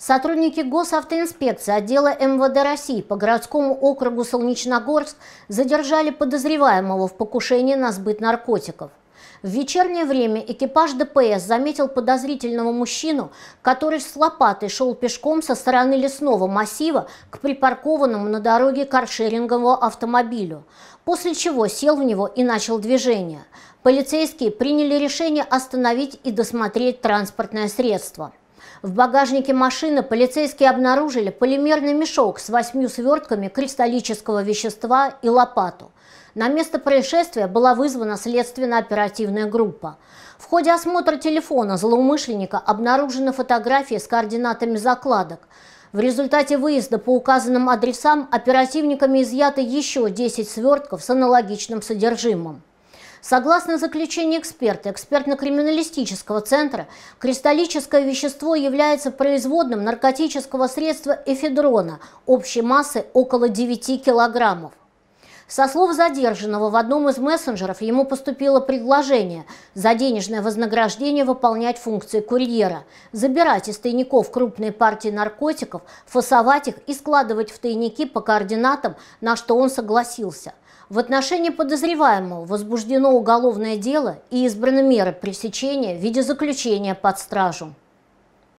Сотрудники госавтоинспекции отдела МВД России по городскому округу Солнечногорск задержали подозреваемого в покушении на сбыт наркотиков. В вечернее время экипаж ДПС заметил подозрительного мужчину, который с лопатой шел пешком со стороны лесного массива к припаркованному на дороге каршеринговому автомобилю, после чего сел в него и начал движение. Полицейские приняли решение остановить и досмотреть транспортное средство. В багажнике машины полицейские обнаружили полимерный мешок с восьмью свертками кристаллического вещества и лопату. На место происшествия была вызвана следственно-оперативная группа. В ходе осмотра телефона злоумышленника обнаружены фотографии с координатами закладок. В результате выезда по указанным адресам оперативниками изъято еще 10 свертков с аналогичным содержимым. Согласно заключению эксперта, экспертно-криминалистического центра, кристаллическое вещество является производным наркотического средства эфедрона общей массы около 9 килограммов. Со слов задержанного в одном из мессенджеров ему поступило предложение за денежное вознаграждение выполнять функции курьера, забирать из тайников крупные партии наркотиков, фасовать их и складывать в тайники по координатам, на что он согласился. В отношении подозреваемого возбуждено уголовное дело и избраны меры пресечения в виде заключения под стражу.